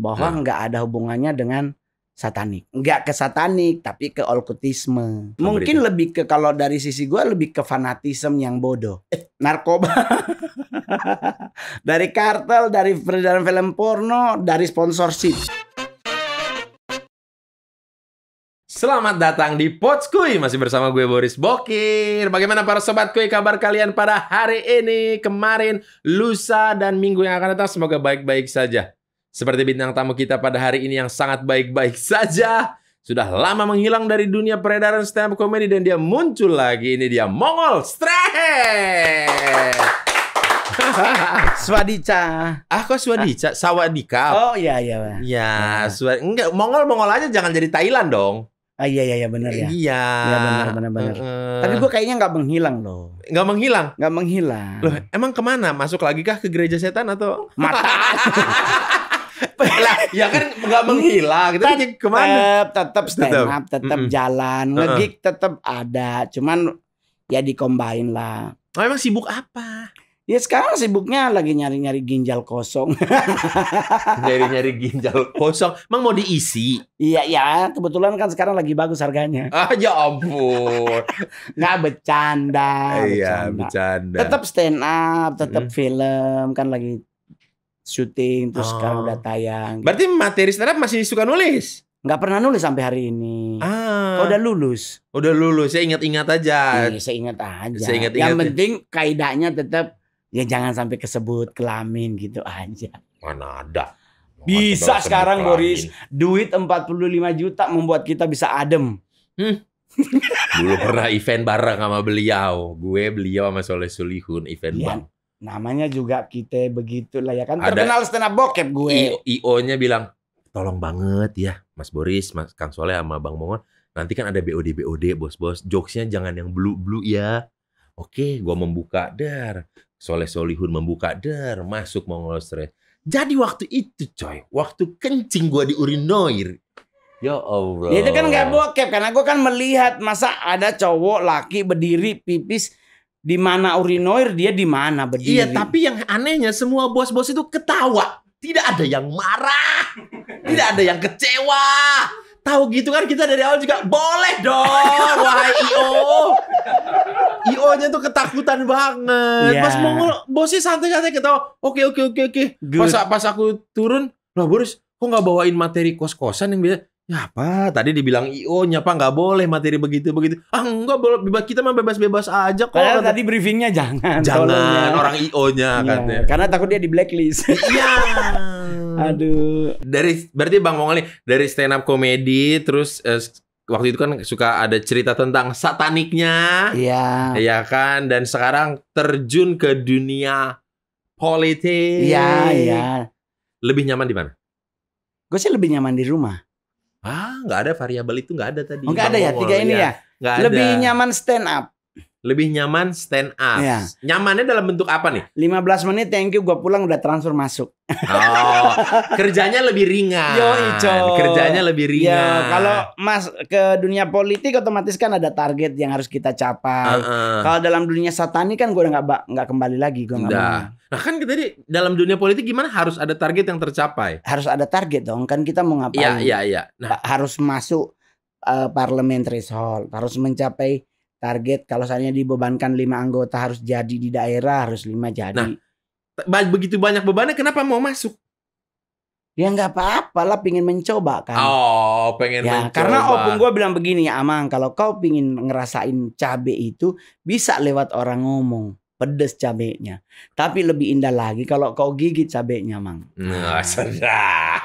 bahwa iya. nggak ada hubungannya dengan satanik. Nggak ke satanik, tapi ke okultisme mungkin Mungkin lebih ke kalau dari sisi gue lebih ke fanatisme yang bodoh. Eh, narkoba. dari kartel, dari peredaran film porno, dari sponsorship. Selamat datang di Pots Kui. Masih bersama gue Boris Bokir. Bagaimana para sobat kui kabar kalian pada hari ini, kemarin, lusa, dan minggu yang akan datang? Semoga baik-baik saja. Seperti bintang tamu kita pada hari ini yang sangat baik-baik saja. Sudah lama menghilang dari dunia peredaran stand up comedy dan dia muncul lagi. Ini dia Mongol Streh! swadica. Ah kok swadica? Ah. Sawadika. Oh iya iya. Iya, ya. enggak Mongol-Mongol aja jangan jadi Thailand dong. Ah iya iya, iya bener ya. Iya. Iya bener bener bener. Uh, Tapi gue kayaknya gak menghilang loh. Gak menghilang? Gak menghilang. Loh emang kemana? Masuk lagi kah ke gereja setan atau? Mata. lah ya kan nggak menghilang kan tetap kemana tetap stand up tetap mm -mm. jalan ngegig tetap ada cuman ya dikombain lah oh, emang sibuk apa Ya sekarang sibuknya lagi nyari-nyari ginjal kosong. Nyari-nyari ginjal kosong. Emang mau diisi? Iya, ya. Kebetulan kan sekarang lagi bagus harganya. Ah, ya ampun. Nggak bercanda. Iya, bercanda. bercanda. Tetap stand up, tetap hmm. film. Kan lagi syuting terus oh. sekarang udah tayang. Berarti materi stand up masih suka nulis? Gak pernah nulis sampai hari ini. Ah. Kau udah lulus. Udah lulus. Saya ingat-ingat aja. Iya, saya ingat aja. Saya ingat -ingat Yang ya. penting kaidahnya tetap ya jangan sampai kesebut kelamin gitu aja. Mana ada. Bisa Mata sekarang Boris, duit 45 juta membuat kita bisa adem. Hmm. Dulu pernah event bareng sama beliau, gue beliau sama Soleh Sulihun event ya, bang namanya juga kita begitu lah ya kan Ada terkenal stand up bokep gue io-nya bilang tolong banget ya Mas Boris Mas Kang Soleh sama Bang Mongon nanti kan ada BOD BOD bos-bos jokesnya jangan yang blue blue ya oke gua membuka der Soleh Solihun membuka der masuk Mongol Stress jadi waktu itu coy, waktu kencing gua di urinoir. Ya Allah. Ya itu kan gak bokep karena gua kan melihat masa ada cowok laki berdiri pipis di mana urinoir dia di mana berdiri. Iya, tapi yang anehnya semua bos-bos itu ketawa. Tidak ada yang marah. Tidak ada yang kecewa. Tahu gitu kan kita dari awal juga boleh dong wahai IO. IO-nya tuh ketakutan banget. Yeah. Pas mau bosnya santai-santai ketawa. Oke, oke, oke, oke. Pas pas aku turun, loh Boris, kok nggak bawain materi kos-kosan yang biasa? Ya apa? Tadi dibilang IO nya apa nggak boleh materi begitu begitu. Ah enggak boleh bebas kita mah bebas bebas aja kok. Karena tadi briefingnya jangan. Jangan orang IO nya ya, katanya. Karena takut dia di blacklist. Iya. Aduh. Dari berarti Bang Wong nih dari stand up komedi terus eh, waktu itu kan suka ada cerita tentang sataniknya. Iya. Iya kan dan sekarang terjun ke dunia politik. Iya, iya. Lebih nyaman di mana? Gue sih lebih nyaman di rumah. Ah, nggak ada variabel itu nggak ada tadi. Oh, nggak ada ya tiga ini ya. ya? Lebih nyaman stand up lebih nyaman stand up. Ya. Nyamannya dalam bentuk apa nih? 15 menit thank you gue pulang udah transfer masuk. Oh, kerjanya lebih ringan. Yo, Ico. Kerjanya lebih iya, ringan. Ya, kalau Mas ke dunia politik otomatis kan ada target yang harus kita capai. Uh -uh. Kalau dalam dunia satani kan gue udah nggak nggak kembali lagi gue nggak Nah kan tadi dalam dunia politik gimana harus ada target yang tercapai? Harus ada target dong kan kita mau iya, ngapain? Iya iya iya. Nah. Harus masuk uh, parliamentary hall, harus mencapai target kalau seandainya dibebankan lima anggota harus jadi di daerah harus lima jadi. Nah, begitu banyak bebannya kenapa mau masuk? Ya nggak apa-apa lah, pingin mencoba kan. Oh, pengen ya, mencoba. Karena opung gue bilang begini, ya Amang, kalau kau pingin ngerasain cabe itu bisa lewat orang ngomong pedes cabenya. Tapi lebih indah lagi kalau kau gigit cabenya, Mang. Nah, ah. sedap.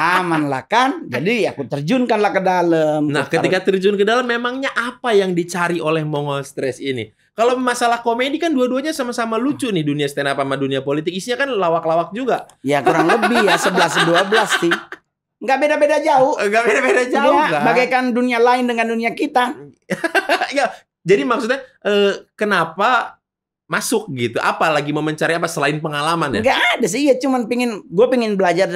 Aman lah kan. Jadi aku terjunkanlah ke dalam. Nah, ketika terjun ke dalam memangnya apa yang dicari oleh Mongol Stress ini? Kalau masalah komedi kan dua-duanya sama-sama lucu nih dunia stand up sama dunia politik. Isinya kan lawak-lawak juga. Ya kurang lebih ya 11 12 sih. Enggak beda-beda jauh. Enggak beda-beda ya, jauh. Ya, bagaikan dunia lain dengan dunia kita. ya, jadi maksudnya eh, kenapa masuk gitu apa lagi mau mencari apa selain pengalaman ya nggak ada sih ya cuman pingin gue pingin belajar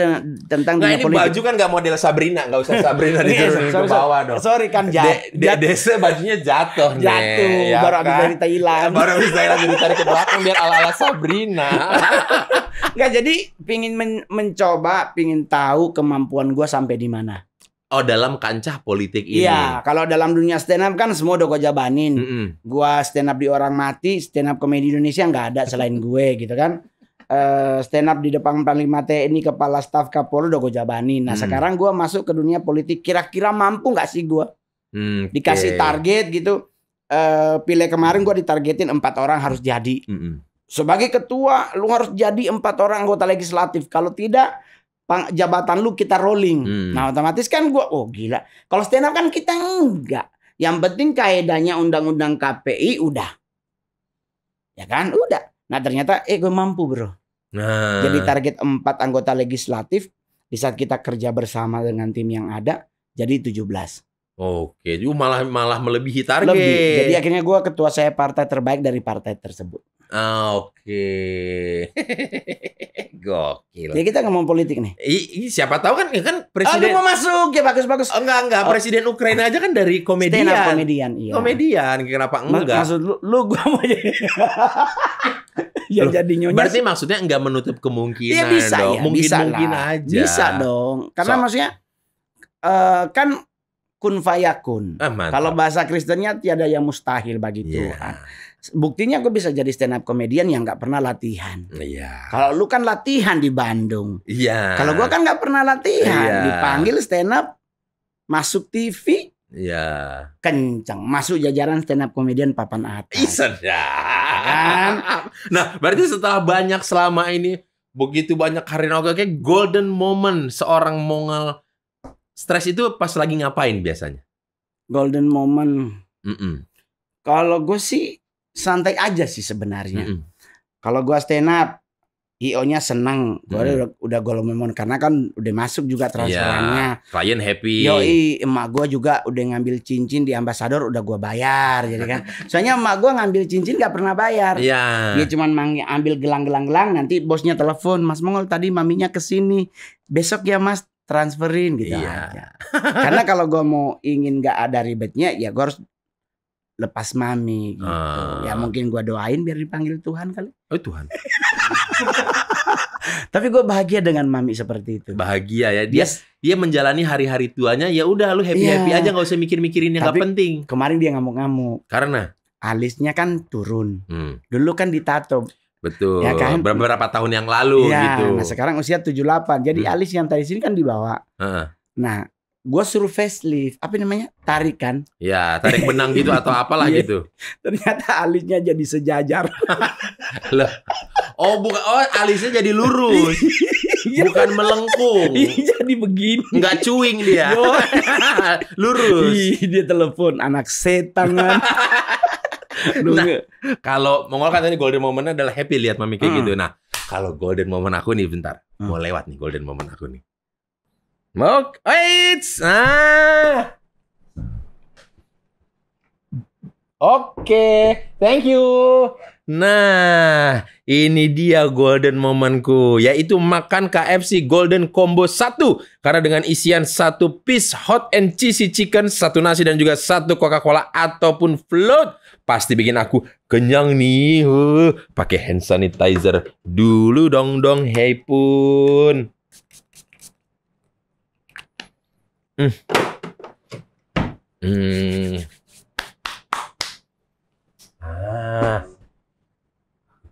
tentang nah, dunia ini politik baju kan nggak model Sabrina nggak usah Sabrina di iya, ke bawah dong sorry kan jatuh de, de, desa bajunya jatuh jatuh ya baru kan? abis dari Thailand baru abis Thailand ditarik ke belakang biar ala ala Sabrina nggak jadi pingin men mencoba pingin tahu kemampuan gue sampai di mana Oh dalam kancah politik iya, ini. Iya, kalau dalam dunia stand up kan semua udah gue jabanin. Mm -hmm. Gue stand up di orang mati, stand up komedi Indonesia nggak ada selain gue gitu kan. Uh, stand up di depan panglima TNI, kepala staf Kapolri udah gue jabanin. Nah mm. sekarang gue masuk ke dunia politik. Kira-kira mampu nggak sih gue? Mm Dikasih target gitu. Uh, pilih kemarin gue ditargetin empat orang harus jadi. Mm -hmm. Sebagai ketua, lu harus jadi empat orang anggota legislatif. Kalau tidak, jabatan lu kita rolling. Hmm. Nah, otomatis kan gua oh gila. Kalau stand up kan kita enggak. Yang penting kaedahnya undang-undang KPI udah. Ya kan? Udah. Nah, ternyata eh gue mampu, Bro. Nah. Jadi target empat anggota legislatif di saat kita kerja bersama dengan tim yang ada jadi 17. Oke, itu malah malah melebihi target. Lebih. Jadi akhirnya gue ketua saya partai terbaik dari partai tersebut. Ah, oke. Gokil. Ya kita ngomong politik nih. I, i, siapa tahu kan ya kan presiden. Aduh mau masuk ya bagus-bagus. Oh, enggak enggak, oh. presiden Ukraina aja kan dari komedian. Stand up komedian, iya. Komedian, kenapa enggak? Maksud lu, lu gua mau jadi Yang jadi nyonya. Berarti maksudnya enggak menutup kemungkinan ya, bisa, dong. Ya, mungkin bisa mungkin lah. aja. Bisa dong. Karena so, maksudnya uh, kan kun fayakun. Ah, Kalau bahasa Kristennya tiada yang mustahil bagi yeah. Tuhan buktinya gue bisa jadi stand up comedian yang nggak pernah latihan. Iya. Kalau lu kan latihan di Bandung. Iya. Kalau gue kan nggak pernah latihan, iya. dipanggil stand up, masuk TV. Iya. Kencang, masuk jajaran stand up comedian papan atas. Iya. Kan? Nah, berarti setelah banyak selama ini begitu banyak karir oke kayak golden moment seorang Mongol stres itu pas lagi ngapain biasanya? Golden moment. Mm -mm. Kalau gue sih santai aja sih sebenarnya. Mm -hmm. Kalau gua stand up, IO-nya senang. Gua hmm. udah udah gua lumayan karena kan udah masuk juga iya, transferannya. Yeah, client happy. Yo, emak gua juga udah ngambil cincin di ambasador udah gua bayar jadi kan. Soalnya emak gua ngambil cincin gak pernah bayar. Iya. Dia cuman ambil gelang-gelang-gelang nanti bosnya telepon, "Mas Mongol tadi maminya ke sini. Besok ya, Mas." transferin gitu iya. aja. Karena kalau gua mau ingin gak ada ribetnya, ya gua harus lepas mami gitu. Uh. Ya ah. mungkin gua doain biar dipanggil Tuhan kali. Oh Tuhan. Tapi gua bahagia dengan mami seperti itu. Bahagia ya. Dia yes. dia menjalani hari-hari tuanya ya udah lu happy-happy yeah. aja nggak usah mikir-mikirin yang nggak gak penting. Kemarin dia ngamuk-ngamuk. Karena alisnya kan turun. Hmm. Dulu kan ditato. Betul. Ya kan? Beberapa tahun yang lalu ya, gitu. Nah, sekarang usia 78. Jadi hmm. alis yang tadi sini kan dibawa. Uh -uh. Nah, gue suruh facelift apa namanya tarikan? ya tarik benang gitu atau apalah yeah. gitu ternyata alisnya jadi sejajar loh oh bukan oh alisnya jadi lurus iya. bukan melengkung iya, jadi begini nggak cuing dia lurus dia telepon anak setan kan nah, kalau Mongol kan tadi golden momentnya adalah happy lihat mami kayak hmm. gitu. Nah, kalau golden moment aku nih bentar, hmm. mau lewat nih golden moment aku nih. Mok, aits, Ah. Oke, thank you. Nah, ini dia golden momenku, yaitu makan KFC Golden Combo satu Karena dengan isian satu piece hot and cheesy chicken, satu nasi dan juga satu Coca-Cola ataupun float, pasti bikin aku kenyang nih. Huh, pakai hand sanitizer dulu dong dong, hey pun. Hmm. Hmm. Ah.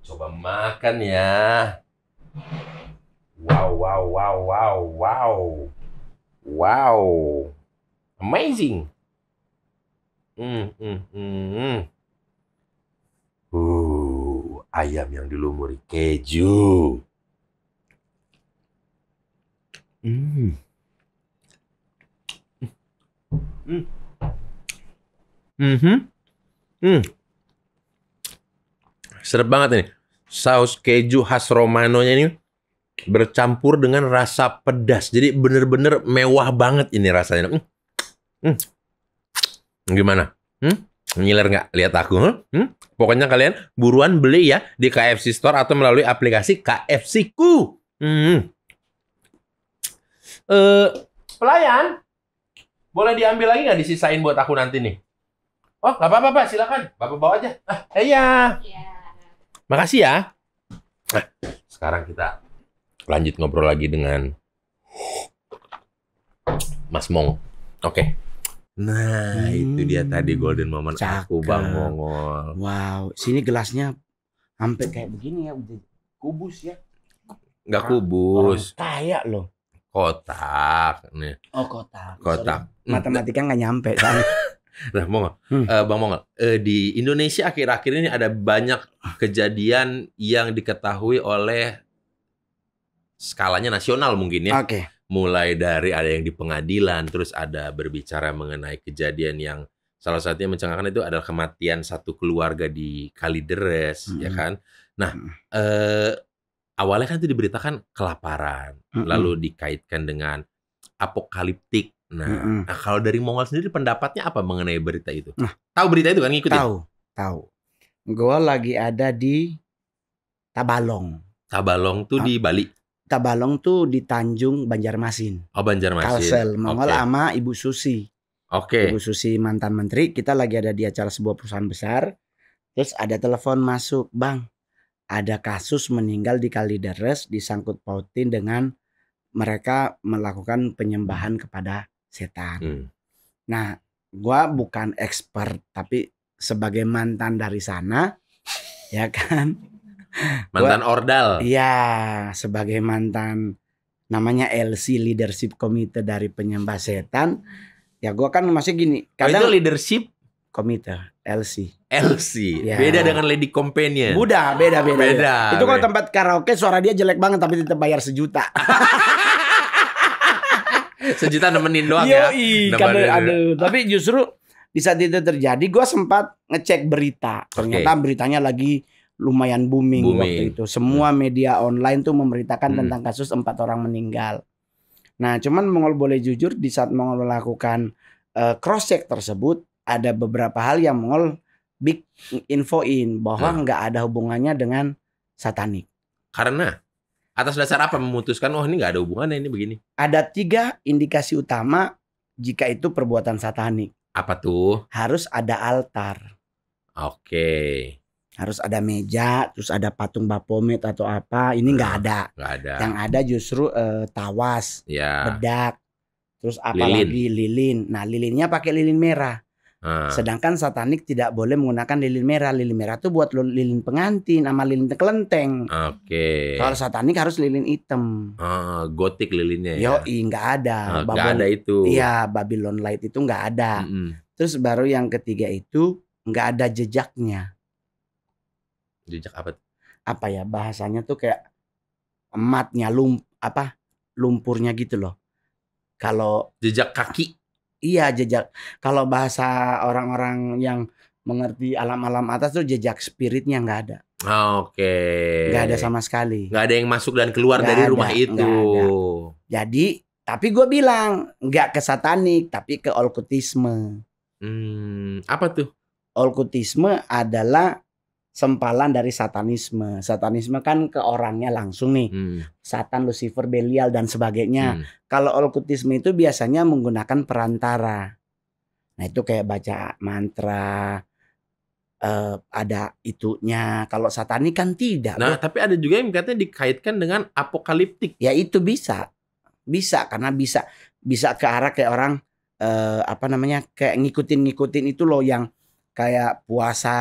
Coba makan ya. Wow, wow, wow, wow, wow. Wow. Amazing. Hmm, hmm, hmm. Uh, ayam yang dilumuri keju. Hmm. Hmm, Mm-hmm. Mm. Serap banget ini. Saus keju khas Romanonya ini bercampur dengan rasa pedas. Jadi bener-bener mewah banget ini rasanya. Hmm. hmm. Gimana? Hmm? Ngiler nggak lihat aku? Huh? Hmm? Pokoknya kalian buruan beli ya di KFC Store atau melalui aplikasi KFC Ku. Hmm. Uh, Pelayan, boleh diambil lagi nggak disisain buat aku nanti nih? Oh, nggak apa-apa, Silakan. Bapak bawa aja. Ah, eh, iya. iya. Makasih ya. Nah, sekarang kita lanjut ngobrol lagi dengan Mas Mong. Oke. Okay. Nah, hmm, itu dia hmm, tadi golden moment cakep. aku Bang Mongol. Wow, sini gelasnya sampai kayak begini ya, udah kubus ya. Nggak kubus. kayak kaya loh. Kotak nih. Oh, kotak. Kotak. Hmm. matematika nggak nyampe kan. nah, Mongol, hmm. uh, Bang Mongol, uh, eh, di Indonesia akhir-akhir ini ada banyak kejadian yang diketahui oleh skalanya nasional mungkin ya. Okay. Mulai dari ada yang di pengadilan, terus ada berbicara mengenai kejadian yang salah satunya mencengangkan itu adalah kematian satu keluarga di Kalideres, ya hmm. ya kan? Nah, hmm. eh, awalnya kan itu diberitakan kelaparan, hmm. lalu hmm. dikaitkan dengan apokaliptik Nah, mm -hmm. nah kalau dari Mongol sendiri pendapatnya apa mengenai berita itu? Nah, tahu berita itu kan ngikutin? Tahu, tahu. Gue lagi ada di Tabalong. Tabalong tuh ah, di Bali. Tabalong tuh di Tanjung Banjarmasin. Oh, Banjarmasin. Kalsel, Mongol okay. sama Ibu Susi. Oke. Okay. Ibu Susi mantan menteri, kita lagi ada di acara sebuah perusahaan besar. Terus ada telepon masuk, "Bang, ada kasus meninggal di Kalideres disangkut pautin dengan mereka melakukan penyembahan kepada setan. Hmm. Nah, gua bukan expert tapi sebagai mantan dari sana ya kan. Mantan gua, ordal. Iya, sebagai mantan namanya LC Leadership Komite dari penyembah setan. Ya gua kan masih gini, kadang oh, itu leadership komite LC. LC. Ya. Beda dengan Lady Companion. Buda, beda beda. Beda. Itu kalau tempat karaoke suara dia jelek banget tapi tetap bayar sejuta. Sejuta nemenin doang ya. Iya, aduh, tapi justru di saat itu terjadi, gue sempat ngecek berita. Ternyata okay. beritanya lagi lumayan booming, booming waktu itu. Semua hmm. media online tuh memberitakan hmm. tentang kasus empat orang meninggal. Nah, cuman Mongol boleh jujur di saat Mongol melakukan uh, eh, cross check tersebut ada beberapa hal yang Mongol big infoin bahwa nah. nggak hmm. ada hubungannya dengan satanik. Karena Atas dasar apa memutuskan, oh ini nggak ada hubungannya ini begini? Ada tiga indikasi utama jika itu perbuatan satanik. Apa tuh? Harus ada altar. Oke. Okay. Harus ada meja, terus ada patung Bapomet atau apa. Ini nggak ada. Nggak ada. Yang ada justru eh, tawas, ya. bedak, terus apalagi lilin. lilin. Nah lilinnya pakai lilin merah. Ah. Sedangkan satanik tidak boleh menggunakan lilin merah. Lilin merah itu buat lilin pengantin sama lilin kelenteng. Oke. Okay. Kalau satanik harus lilin hitam. Ah, gotik lilinnya ya. Yo, nggak ada. Enggak ah, ada itu. Iya, Babylon Light itu enggak ada. Mm -hmm. Terus baru yang ketiga itu enggak ada jejaknya. Jejak apa? Apa ya bahasanya tuh kayak ematnya lump apa lumpurnya gitu loh. Kalau jejak kaki iya jejak kalau bahasa orang-orang yang mengerti alam-alam atas tuh jejak spiritnya nggak ada. Oke. Okay. Nggak ada sama sekali. Nggak ada yang masuk dan keluar gak dari ada, rumah itu. Jadi tapi gue bilang nggak ke satanik tapi ke olkutisme. Hmm, apa tuh? Olkutisme adalah sempalan dari satanisme. Satanisme kan ke orangnya langsung nih. Hmm. Satan, Lucifer, Belial dan sebagainya. Hmm. Kalau okultisme itu biasanya menggunakan perantara. Nah, itu kayak baca mantra uh, ada itunya. Kalau satani kan tidak. Nah, tapi ada juga yang katanya dikaitkan dengan apokaliptik. Ya itu bisa. Bisa karena bisa bisa ke arah kayak orang uh, apa namanya? kayak ngikutin-ngikutin itu loh yang kayak puasa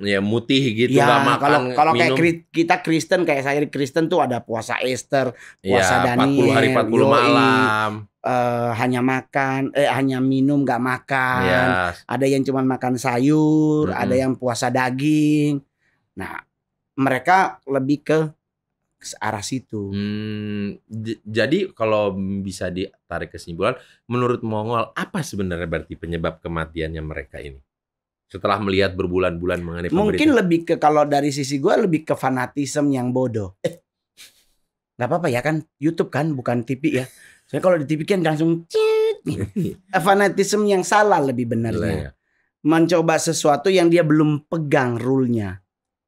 ya mutih gitu ya makan, kalau kalau minum. kayak kita Kristen kayak saya Kristen tuh ada puasa Easter ya, puasa ya, Daniel 40 hari 40 Yoi, malam uh, hanya makan eh hanya minum nggak makan ya. ada yang cuma makan sayur -hmm. ada yang puasa daging nah mereka lebih ke arah situ hmm, jadi kalau bisa ditarik kesimpulan menurut Mongol apa sebenarnya berarti penyebab kematiannya mereka ini setelah melihat berbulan-bulan mengenai mungkin lebih ke kalau dari sisi gue lebih ke fanatisme yang bodoh eh, nggak apa-apa ya kan YouTube kan bukan TV ya soalnya kalau di TV kan langsung eh, fanatisme yang salah lebih benarnya ya. mencoba sesuatu yang dia belum pegang rule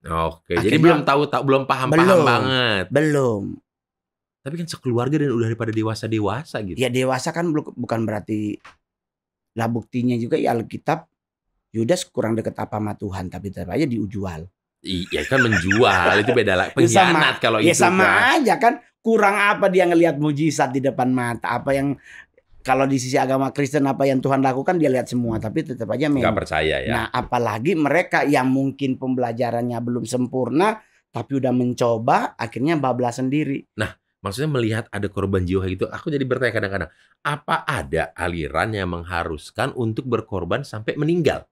oke Akhirnya, jadi belum tahu tak belum paham belum, paham banget belum tapi kan sekeluarga dan udah daripada dewasa dewasa gitu ya dewasa kan bukan berarti lah buktinya juga ya Alkitab Yudas kurang deket apa sama Tuhan, tapi tetap aja dijual. Iya kan menjual itu beda lah ya pengkhianat kalau ya itu. Ya sama kan. aja kan kurang apa dia ngelihat mujizat di depan mata apa yang kalau di sisi agama Kristen apa yang Tuhan lakukan dia lihat semua tapi tetap aja memang nggak percaya ya. Nah apalagi mereka yang mungkin pembelajarannya belum sempurna tapi udah mencoba akhirnya bablas sendiri. Nah maksudnya melihat ada korban jiwa gitu aku jadi bertanya kadang-kadang apa ada aliran yang mengharuskan untuk berkorban sampai meninggal?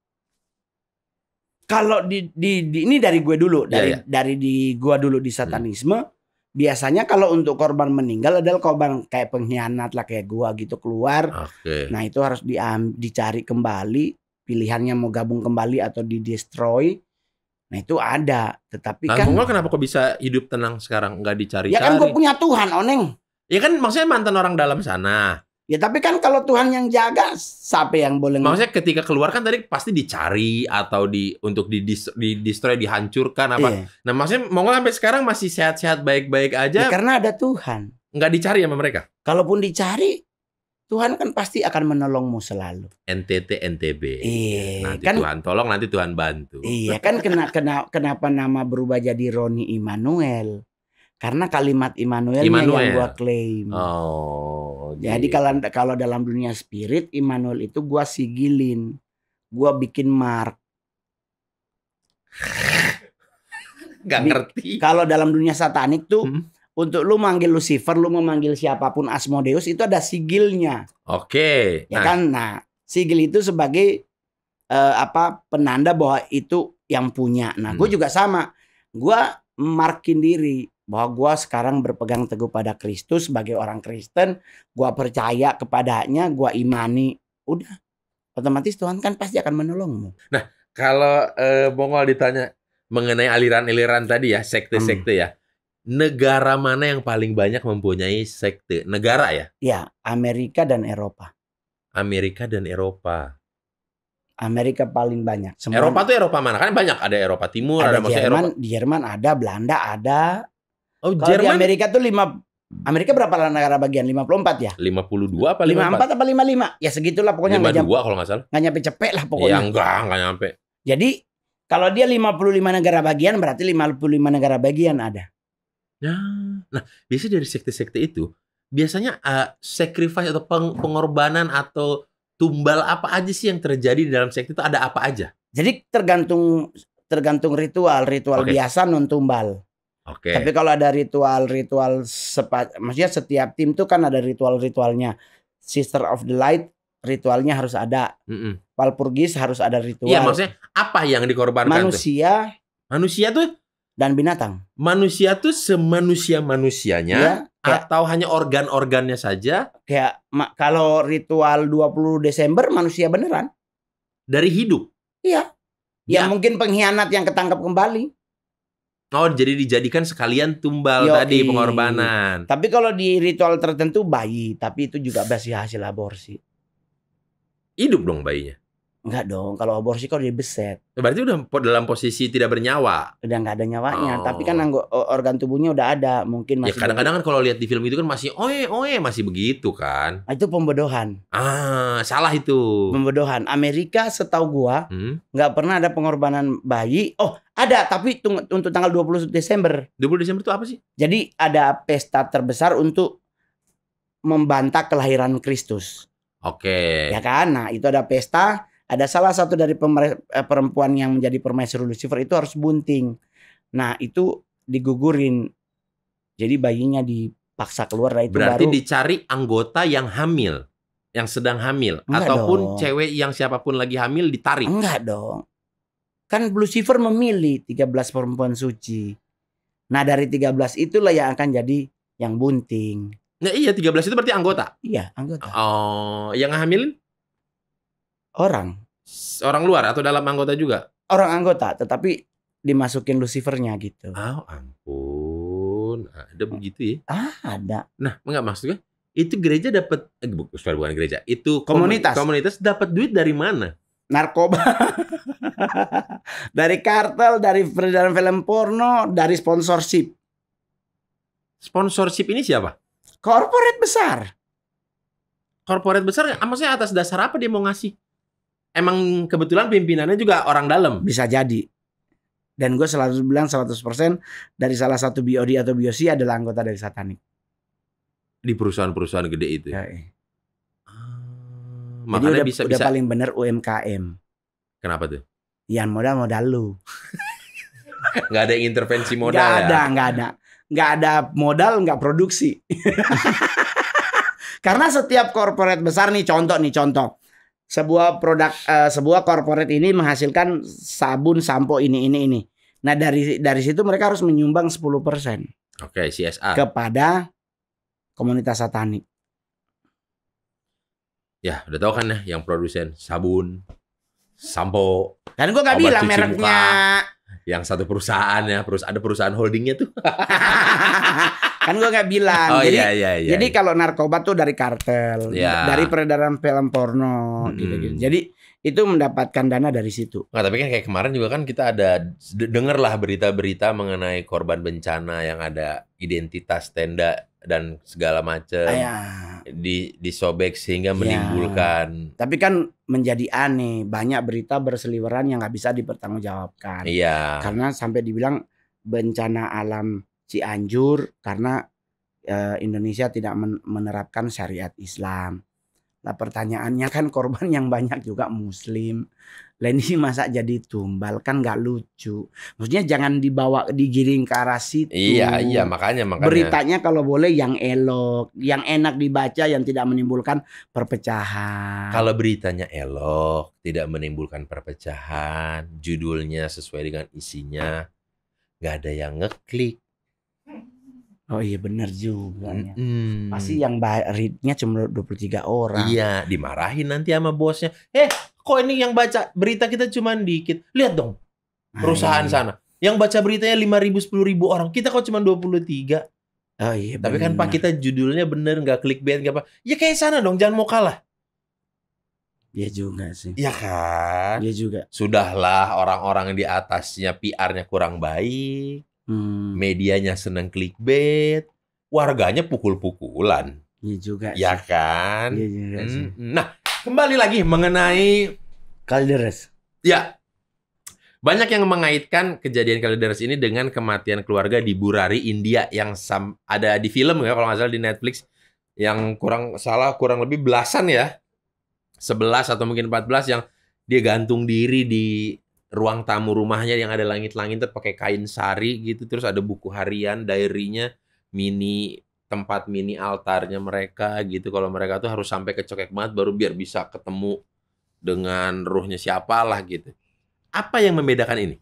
kalau di, di, di ini dari gue dulu iya, dari yeah, yeah. dari di gue dulu di hmm. satanisme hmm. biasanya kalau untuk korban meninggal adalah korban kayak pengkhianat lah kayak gue gitu keluar okay. nah itu harus di, dicari kembali pilihannya mau gabung kembali atau di destroy nah itu ada tetapi nah, kan kenapa kok bisa hidup tenang sekarang nggak dicari ya kan gue punya Tuhan oneng ya kan maksudnya mantan orang dalam sana Ya tapi kan kalau Tuhan yang jaga, siapa yang boleh? Maksudnya ketika keluar kan tadi pasti dicari atau di untuk di, di destroy, dihancurkan apa? Iya. Nah maksudnya Mongol sampai sekarang masih sehat-sehat baik-baik aja. Ya, karena ada Tuhan. Enggak dicari sama mereka. Kalaupun dicari, Tuhan kan pasti akan menolongmu selalu. NTT NTB. Iya. Nanti kan, Tuhan tolong, nanti Tuhan bantu. Iya kan kena, kena, kenapa nama berubah jadi Roni Immanuel? karena kalimat Immanuel, Immanuel. yang gue klaim. Oh. Jadi gitu. kalau kalau dalam dunia spirit Immanuel itu gue sigilin, gue bikin mark. Gak ngerti. Kalau dalam dunia satanik tuh hmm? untuk lu manggil Lucifer, lu memanggil siapapun Asmodeus itu ada sigilnya. Oke. Okay. Ya nah. kan. Nah, sigil itu sebagai uh, apa penanda bahwa itu yang punya. Nah, gue hmm. juga sama. Gue markin diri bahwa gue sekarang berpegang teguh pada Kristus sebagai orang Kristen, gue percaya kepadanya, gue imani, udah otomatis Tuhan kan pasti akan menolongmu. Nah, kalau eh, Bongol ditanya mengenai aliran-aliran tadi ya, sekte-sekte hmm. ya, negara mana yang paling banyak mempunyai sekte? Negara ya? Ya, Amerika dan Eropa. Amerika dan Eropa. Amerika paling banyak. Semua Eropa tuh Eropa mana? Kan banyak ada Eropa Timur, ada, ada Jerman, Eropa. Di Jerman ada, Belanda ada, Oh, Kalau Jerman. Di Amerika tuh lima Amerika berapa negara bagian? 54 ya? 52 apa 54? 54 apa 55? Ya segitulah pokoknya 52 nyampe, kalau nggak salah. Nggak nyampe cepet lah pokoknya. Ya enggak, enggak nyampe. Jadi kalau dia 55 negara bagian berarti 55 negara bagian ada. Ya. nah biasanya dari sekte-sekte itu biasanya uh, sacrifice atau peng pengorbanan atau tumbal apa aja sih yang terjadi di dalam sekte itu ada apa aja? Jadi tergantung tergantung ritual, ritual okay. biasa non tumbal. Okay. Tapi kalau ada ritual-ritual maksudnya setiap tim tuh kan ada ritual-ritualnya. Sister of the Light ritualnya harus ada. Mm -mm. Palpurgis harus ada ritual. Iya, maksudnya apa yang dikorbankan Manusia. Tuh? Manusia tuh dan binatang. Manusia tuh semanusia-manusianya ya, atau hanya organ-organnya saja? Kayak kalau ritual 20 Desember manusia beneran. Dari hidup. Iya. Ya, ya mungkin pengkhianat yang ketangkap kembali. Oh, jadi dijadikan sekalian tumbal Yoi. tadi pengorbanan. Tapi kalau di ritual tertentu bayi, tapi itu juga masih hasil aborsi. Hidup dong bayinya. Enggak dong, kalau aborsi kok kan dia beset. Ya, berarti udah dalam posisi tidak bernyawa. Udah nggak ada nyawanya, oh. tapi kan organ tubuhnya udah ada, mungkin ya, masih. Ya kadang-kadang kan kalau lihat di film itu kan masih oe oe masih begitu kan. Ah, itu pembedohan. Ah, salah itu. Pembedohan. Amerika setahu gua hmm? nggak hmm? pernah ada pengorbanan bayi. Oh, ada tapi untuk tanggal 20 Desember. 20 Desember itu apa sih? Jadi ada pesta terbesar untuk membantah kelahiran Kristus. Oke. Okay. Ya kan? Nah, itu ada pesta ada salah satu dari eh, perempuan yang menjadi permaisuri Lucifer itu harus bunting. Nah, itu digugurin. Jadi bayinya dipaksa keluar nah itu Berarti baru. dicari anggota yang hamil, yang sedang hamil Enggak ataupun dong. cewek yang siapapun lagi hamil ditarik. Enggak dong. Kan Lucifer memilih 13 perempuan suci. Nah, dari 13 itulah yang akan jadi yang bunting. Nah, iya 13 itu berarti anggota. Iya, anggota. Oh, yang hamilin Orang. Orang luar atau dalam anggota juga? Orang anggota, tetapi dimasukin Lucifernya gitu. Oh, ampun. Ada begitu ya? Ah, ada. Nah, enggak maksudnya itu gereja dapat eh, sorry, bukan gereja, itu komunitas. Komunitas dapat duit dari mana? Narkoba. dari kartel, dari peredaran film porno, dari sponsorship. Sponsorship ini siapa? Korporat besar. Korporat besar maksudnya atas dasar apa dia mau ngasih? emang kebetulan pimpinannya juga orang dalam. Bisa jadi. Dan gue selalu bilang 100% dari salah satu BOD atau BOC adalah anggota dari Satanik. Di perusahaan-perusahaan gede itu. Ya, ya. Hmm, udah, bisa, udah bisa. paling bener UMKM. Kenapa tuh? Yang modal modal lu. nggak ada yang intervensi modal gak ya? ada, nggak ada. Nggak ada modal, nggak produksi. Karena setiap korporat besar nih contoh nih contoh sebuah produk uh, sebuah corporate ini menghasilkan sabun sampo ini ini ini. Nah, dari dari situ mereka harus menyumbang 10%. Oke, okay, CSR. kepada komunitas satanik. Ya, udah tau kan ya yang produsen sabun, sampo. Kan gua gak bilang mereknya. Muka, yang satu perusahaan ya, perus ada perusahaan holdingnya tuh. kan gue nggak bilang. Oh, jadi iya, iya, iya. jadi iya. kalau narkoba tuh dari kartel, ya. dari peredaran film porno hmm. gitu, gitu. Jadi itu mendapatkan dana dari situ. Nah, tapi kan kayak kemarin juga kan kita ada dengarlah berita-berita mengenai korban bencana yang ada identitas tenda dan segala macam ah, ya. di disobek sehingga ya. menimbulkan. Ya, tapi kan menjadi aneh banyak berita berseliweran yang nggak bisa dipertanggungjawabkan. Iya. Karena sampai dibilang bencana alam Cianjur karena e, Indonesia tidak menerapkan syariat Islam. Nah pertanyaannya kan korban yang banyak juga muslim. Lenny masa jadi tumbal kan gak lucu. Maksudnya jangan dibawa digiring ke arah situ. Iya iya makanya makanya. Beritanya kalau boleh yang elok, yang enak dibaca, yang tidak menimbulkan perpecahan. Kalau beritanya elok, tidak menimbulkan perpecahan, judulnya sesuai dengan isinya, Gak ada yang ngeklik Oh iya bener juga ya. Hmm. Pasti yang readnya cuma 23 orang. Iya, dimarahin nanti sama bosnya. Eh, kok ini yang baca berita kita cuma dikit. Lihat dong. Ah, perusahaan iya. sana. Yang baca beritanya 5 ribu, 10 ribu orang. Kita kok cuma 23. Oh iya Tapi bener. kan Pak kita judulnya bener, nggak clickbait, nggak apa. Ya kayak sana dong, jangan mau kalah. Iya juga sih. Iya kan? Iya juga. Sudahlah orang-orang di atasnya PR-nya kurang baik Hmm. Medianya senang clickbait, warganya pukul-pukulan. Iya juga. Ya kan? Iya juga hmm. sih. Nah, kembali lagi mengenai Calderas. Ya. Banyak yang mengaitkan kejadian Calderas ini dengan kematian keluarga di Burari, India yang sam ada di film ya kalau nggak salah di Netflix yang kurang salah kurang lebih belasan ya. sebelas atau mungkin empat belas yang dia gantung diri di ruang tamu rumahnya yang ada langit-langit pakai kain sari gitu terus ada buku harian diary mini tempat mini altarnya mereka gitu kalau mereka tuh harus sampai ke cokek banget baru biar bisa ketemu dengan ruhnya siapalah gitu apa yang membedakan ini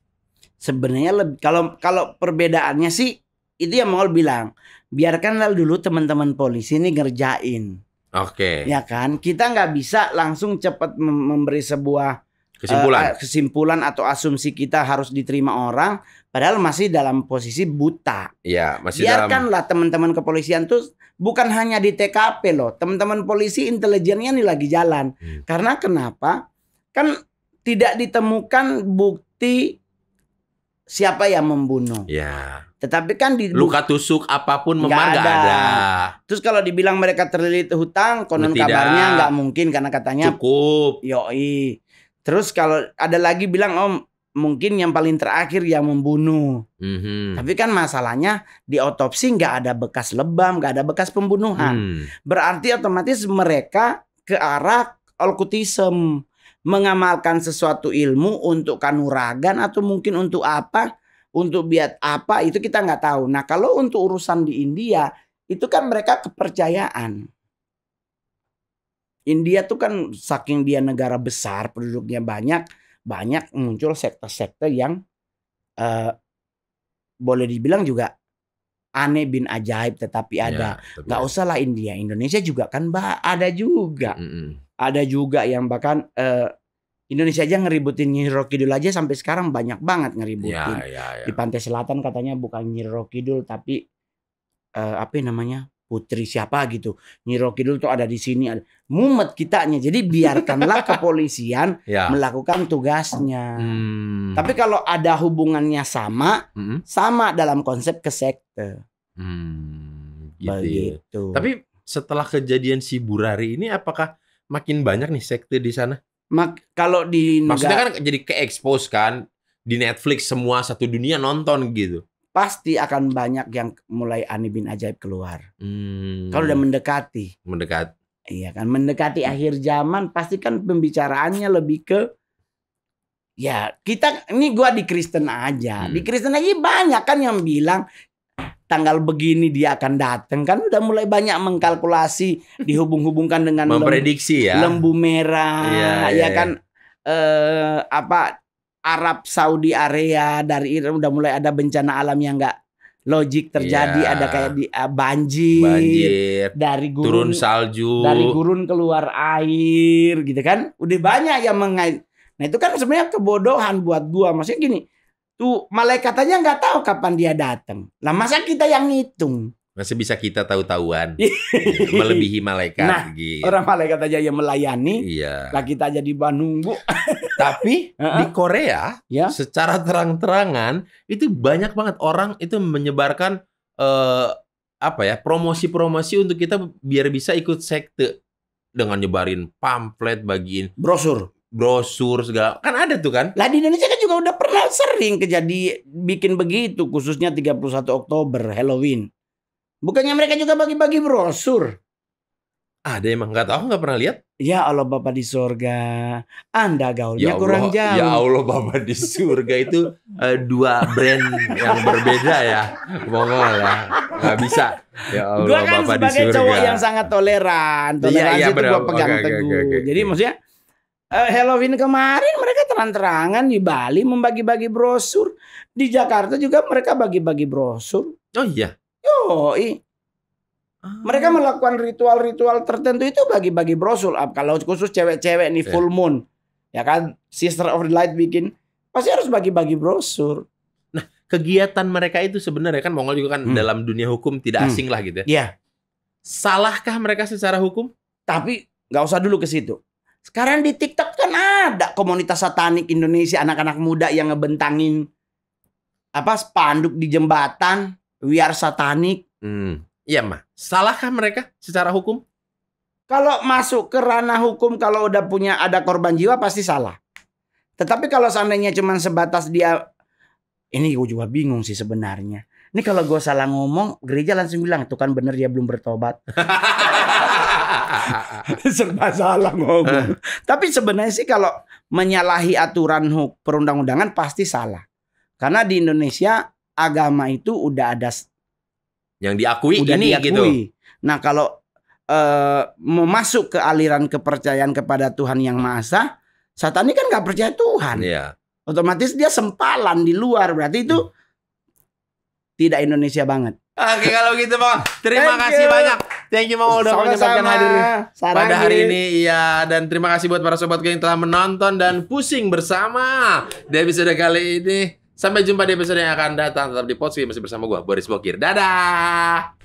sebenarnya kalau kalau perbedaannya sih itu yang mau bilang biarkanlah dulu teman-teman polisi ini ngerjain oke okay. ya kan kita nggak bisa langsung cepat memberi sebuah kesimpulan uh, kesimpulan atau asumsi kita harus diterima orang padahal masih dalam posisi buta. Iya, masih Biarkanlah dalam... teman-teman kepolisian tuh bukan hanya di TKP loh. Teman-teman polisi intelijennya nih lagi jalan. Hmm. Karena kenapa? Kan tidak ditemukan bukti siapa yang membunuh. Iya. Tetapi kan di luka tusuk apapun memang nggak ada. ada. Terus kalau dibilang mereka terlilit hutang, konon tidak. kabarnya nggak mungkin karena katanya cukup. Yoi Terus kalau ada lagi bilang om mungkin yang paling terakhir yang membunuh. Mm-hmm. Tapi kan masalahnya di otopsi nggak ada bekas lebam, nggak ada bekas pembunuhan. Mm. Berarti otomatis mereka ke arah olkutism mengamalkan sesuatu ilmu untuk kanuragan atau mungkin untuk apa, untuk biat apa itu kita nggak tahu. Nah kalau untuk urusan di India itu kan mereka kepercayaan. India tuh kan saking dia negara besar, penduduknya banyak, banyak muncul sekte-sekte yang uh, boleh dibilang juga aneh bin ajaib tetapi ya, ada. Ya, Gak usah lah India, Indonesia juga kan bah ada juga. Mm -hmm. Ada juga yang bahkan uh, Indonesia aja ngeributin Nyiro Kidul aja sampai sekarang banyak banget ya, ngeributin. Ya, ya, ya. Di pantai selatan katanya bukan Nyiro Kidul tapi uh, apa namanya? putri siapa gitu. Nyiro Kidul tuh ada di sini ada mumet kitanya. Jadi biarkanlah kepolisian ya. melakukan tugasnya. Hmm. Tapi kalau ada hubungannya sama, hmm. sama dalam konsep ke sekte. Hmm, gitu. Ya. Begitu. Tapi setelah kejadian si Burari ini apakah makin banyak nih sekte di sana? Mak kalau di negara... Maksudnya kan jadi ke-expose kan di Netflix semua satu dunia nonton gitu pasti akan banyak yang mulai Ani bin Ajaib keluar. Hmm. Kalau udah mendekati. Mendekat. Iya kan, mendekati akhir zaman pasti kan pembicaraannya lebih ke ya kita ini gua di Kristen aja. Hmm. Di Kristen aja banyak kan yang bilang tanggal begini dia akan datang kan udah mulai banyak mengkalkulasi dihubung-hubungkan dengan memprediksi lembu, ya lembu merah iya, ya iya, kan iya. eh apa Arab Saudi area dari Iran udah mulai ada bencana alam yang enggak logik terjadi yeah. ada kayak di uh, banjir, banjir dari gurun turun salju dari gurun keluar air gitu kan udah banyak yang mengait nah itu kan sebenarnya kebodohan buat gua maksudnya gini tuh malaikat aja nggak tahu kapan dia datang lah masa kita yang ngitung Masa bisa kita tahu-tahuan melebihi malaikat? Nah, gitu. orang malaikat aja yang melayani, iya. lah kita aja di bu Tapi di Korea, ya? secara terang-terangan itu banyak banget orang itu menyebarkan eh, apa ya promosi-promosi untuk kita biar bisa ikut sekte dengan nyebarin pamflet, bagiin brosur brosur segala kan ada tuh kan lah di Indonesia kan juga udah pernah sering kejadi bikin begitu khususnya 31 Oktober Halloween Bukannya mereka juga bagi-bagi brosur. Ada emang nggak tahu nggak pernah lihat? Ya Allah Bapak di surga, Anda gaulnya ya kurang jauh. Ya Allah Bapak di surga itu uh, dua brand yang berbeda ya, mongol ya, nggak bisa. Ya Allah gua kan Bapak sebagai di surga. cowok yang sangat toleran, iya, iya, toleransi ya, ya, itu gue pegang okay, teguh. Okay, okay, Jadi maksudnya uh, Halloween kemarin mereka terang-terangan di Bali membagi-bagi brosur, di Jakarta juga mereka bagi-bagi brosur. Oh iya. Yoi. Ah. Mereka melakukan ritual-ritual tertentu itu bagi-bagi brosur. Kalau khusus cewek-cewek nih iya. full moon, ya kan Sister of the Light bikin pasti harus bagi-bagi brosur. Nah, kegiatan mereka itu sebenarnya kan Mongol juga kan hmm. dalam dunia hukum tidak hmm. asing hmm. lah gitu ya. Iya. Salahkah mereka secara hukum? Tapi nggak usah dulu ke situ. Sekarang di TikTok kan ada komunitas satanik Indonesia anak-anak muda yang ngebentangin apa spanduk di jembatan we are satanic. Hmm. Iya mah. Salahkah mereka secara hukum? Kalau masuk ke ranah hukum kalau udah punya ada korban jiwa pasti salah. Tetapi kalau seandainya cuma sebatas dia ini gue juga bingung sih sebenarnya. Ini kalau gue salah ngomong, gereja langsung bilang itu kan bener dia belum bertobat. Serba salah ngomong. Tapi sebenarnya sih kalau menyalahi aturan perundang-undangan pasti salah. Karena di Indonesia agama itu udah ada yang diakui udah ini gitu. diakui. gitu. Nah, kalau uh, masuk ke aliran kepercayaan kepada Tuhan yang Maha Esa, setan ini kan nggak percaya Tuhan. Iya. Otomatis dia sempalan di luar. Berarti itu hmm. tidak Indonesia banget. Oke kalau gitu bang, terima Thank kasih you. banyak. Thank you bang udah menyempatkan hadir Sarangin. pada hari ini. Iya dan terima kasih buat para sobat sobatku yang telah menonton dan pusing bersama di episode kali ini. Sampai jumpa di episode yang akan datang. Tetap di Potsy masih bersama gua Boris Bokir. Dadah!